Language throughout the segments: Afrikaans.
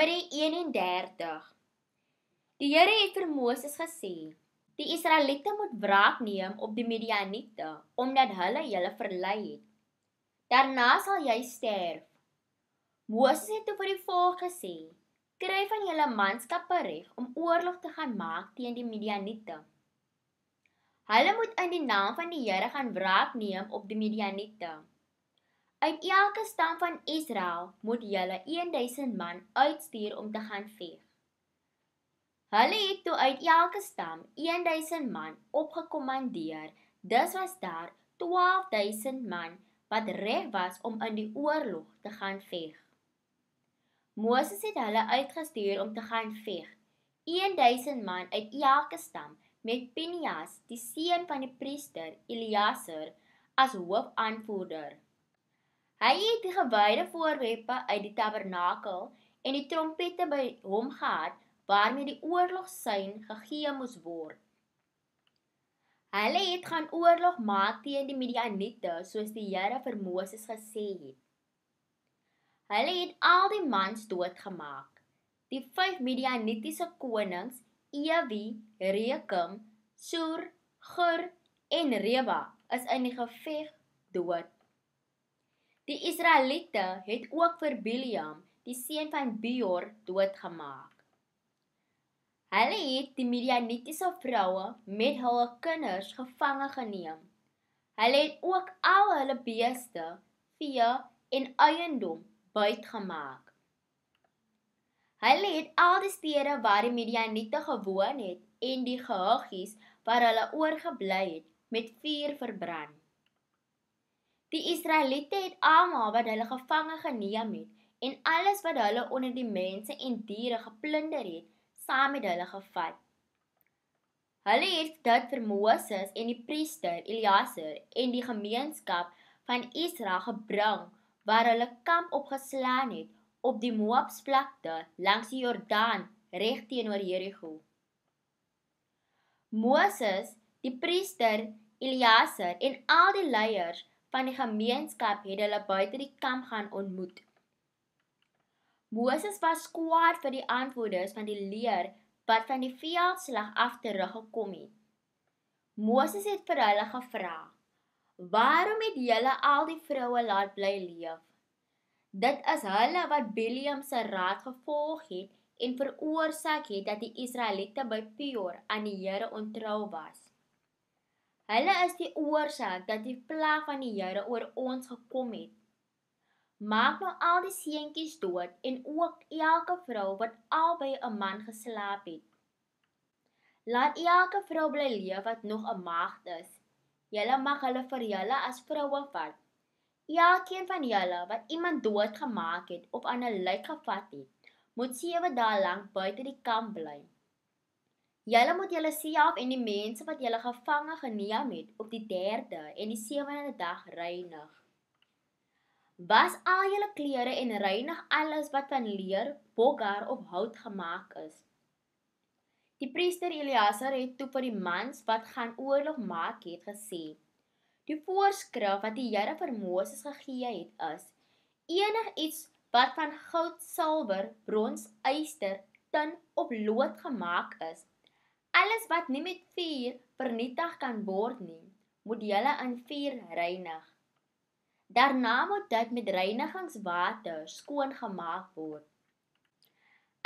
Numeri 31 Die Here het vir Moses gesê: "Die Israeliete moet wraak neem op die Midianiete, omdat hulle hulle verlei het. Daarna sal jy sterf." Moses het toe vir die volk gesê: "Kry van julle manskappe reg om oorlog te gaan maak teen die Midianiete. Hulle moet in die naam van die Here gaan wraak neem op die Midianiete." Uit elke stam van Israel moet julle 1000 man uitstuur om te gaan veg. Hulle het toe uit elke stam 1000 man opgekomandeer. Dus was daar 12000 man wat reg was om in die oorlog te gaan veg. Moses het hulle uitgestuur om te gaan veg. 1000 man uit elke stam met Pinjas, die seun van die priester Eliaser, as hoofaanvoerder. Hy het die gewyde voorwerpe uit die tabernakel en die trompette by hom gehad waarmee die oorlogsein gegee moes word. Hulle het gaan oorlog maak teen die Midianiete soos die Here vir Moses gesê het. Hulle het al die mans doodgemaak. Die vyf Midianitiese konings, Ewi, Rekem, Sur, Gur en Reba is in die geveg dood. Die Israeliete het ook vir Biljam, die seun van Beor, doodgemaak. Hulle het die Midianitiese vroue met hulle kinders gevange geneem. Hulle het ook al hulle beeste, vee en eiendom buitgemaak. Hulle het al die stede waar die Midianiete gewoon het en die gehuggies waar hulle oorgebly het, met vuur verbrand. Die Israeliete het almal wat hulle gevange geneem het en alles wat hulle onder die mense en diere geplunder het, saam met hulle gevat. Hulle het dit vir Moses en die priester Eliaser en die gemeenskap van Israel gebring waar hulle kamp opgeslaan het op die Moabsvlakte langs die Jordaan reg teenoor Jeriko. Moses, die priester Eliaser en al die leiers van die gemeenskap het hulle buite die kamp gaan ontmoet. Moses was kwaad vir die antwoorders van die leer wat van die veldslag af terug gekom het. Moses het vir hulle gevra: "Waarom het julle al die vroue laat bly leef? Dit is hulle wat Bilium se raad gevolg het en veroorsaak het dat die Israeliete by Peor aan die Here ontrou was. Hulle is die oorsaak dat die plaag van die Here oor ons gekom het. Maak nou al die seentjies dood en ook elke vrou wat albei 'n man geslaap het. Laat elke vrou bly leef wat nog 'n maagd is. Julle mag hulle vir julle as vroue vat. Elkeen van julle wat iemand doodgemaak het of aan 'n lijk gevat het, moet 7 dae lank buite die kamp bly. Julle moet julle self en die mense wat julle gevange geneem het op die 3de en die 7de dag reinig. Was al julle klere en reinig alles wat van leer, bogar of hout gemaak is. Die priester Eliasar het toe vir die mans wat gaan oorlog maak het gesê: "Die voorskrif wat die Here vir Moses gegee het is: Enigiets wat van goud, silwer, brons, yster, tin of lood gemaak is, Alles wat nie met vuur vernietig kan word nie, moet jy in vuur reinig. Daarna moet dit met reinigingswater skoon gemaak word.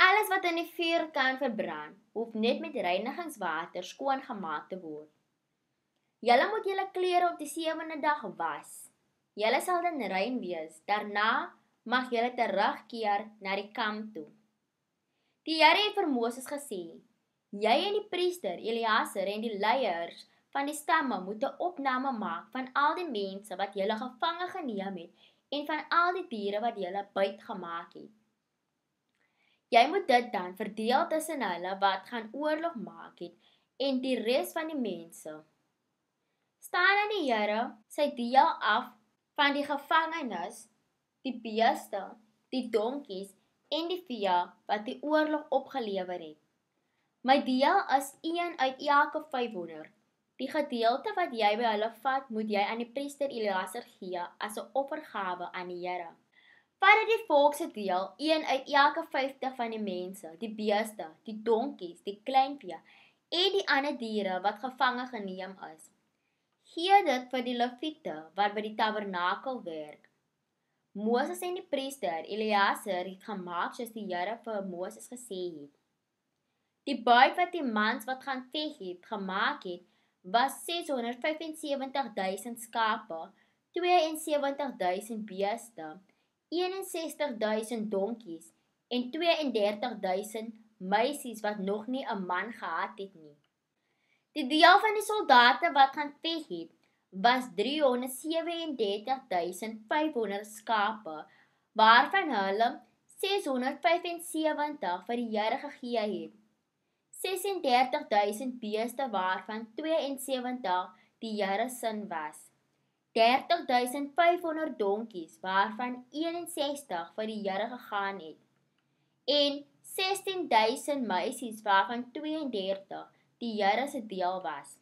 Alles wat in die vuur kan verbrand, hoef net met reinigingswater skoon gemaak te word. Julle moet julle klere op die sewende dag was. Julle sal dan rein wees. Daarna mag julle terugkeer na die kamp toe. Die Here het vir Moses gesê: Jy en die priester Eliaser en die leiers van die stamme moet 'n opname maak van al die mense wat julle gevange geneem het en van al die diere wat julle byt gemaak het. Jy moet dit dan verdeel tussen hulle wat gaan oorlog maak het en die res van die mense. Staan aan die Here sy deel af van die gevangenes, die beeste, die donkies en die vee wat die oorlog opgelewer het. My deel is 1 uit elke 500. Die gedeelte wat jy by hulle vat, moet jy aan die priester Eliaser gee as 'n offergawe aan die Here. Vat dit die volk se deel, 1 uit elke 50 van die mense, die beeste, die donkies, die kleinvee en die ander diere wat gevange geneem is. Gee dit vir die leviete wat by die tabernakel werk. Moses en die priester Eliaser het gemaak soos die Here vir Moses gesê het. Die baai wat die mans wat gaan veg het gemaak het, was 675000 skape, 72000 beeste, 61000 donkies en 32000 meisies wat nog nie 'n man gehad het nie. Die deel van die soldate wat gaan veg het, was 337500 skape, waarvan hulle 675 vir die Here gegee het. 36000 beeste waarvan 72 die jare sin was. 30500 donkies waarvan 61 van die jare gegaan het. En 16000 meisies waarvan 32 die jare se deel was.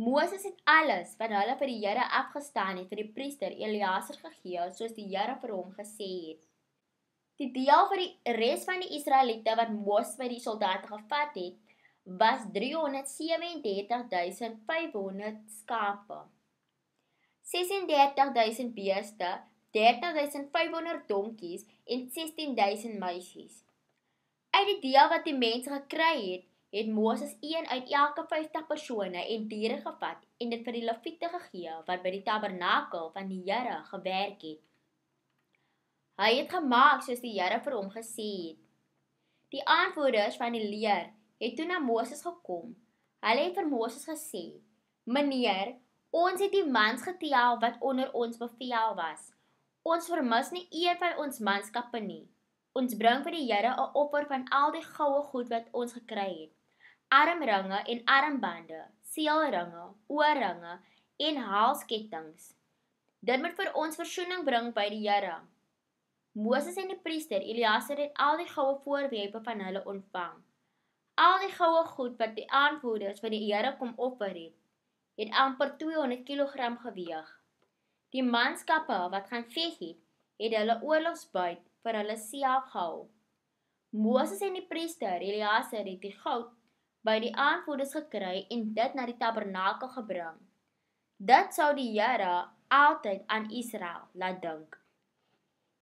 Moses het alles wat hulle vir die Here afgestaan het vir die priester Eleazar gegee soos die Here vir hom gesê het. Die deel vir die res van die Israeliete wat Moses by die soldate gevat het, was 337500 skape. 36000 beeste, 30500 donkies en 16000 meisies. Uit die deel wat die mense gekry het, het Moses een uit elke 50 persone en diere gevat en dit vir die Lewiete gegee wat by die tabernakel van die Here gewerk het. Hy het gemaak soos die Here vir hom gesê het. Die aanvoerders van die leer het toe na Moses gekom. Hulle het vir Moses gesê: "Meneer, ons het die mans getel wat onder ons bevel was. Ons vermis nie een van ons manskappe nie. Ons bring vir die Here 'n offer van al die goue goed wat ons gekry het: armringe en armbande, seelringe, ooringe en halskettinge. Dit moet vir ons versoening bring by die Here." Moses en die priester Eliaser het al die goue voorwerpe van hulle ontvang. Al die goue goed wat die aanvoerders van die Here kom offer het, het amper 200 kg geweg. Die manskappe wat gaan veg het, het hulle oorlogsbuit vir hulle self gehou. Moses en die priester Eliaser het die goud by die aanvoerders gekry en dit na die tabernakel gebring. Dit sou die Here altyd aan Israel laat dink.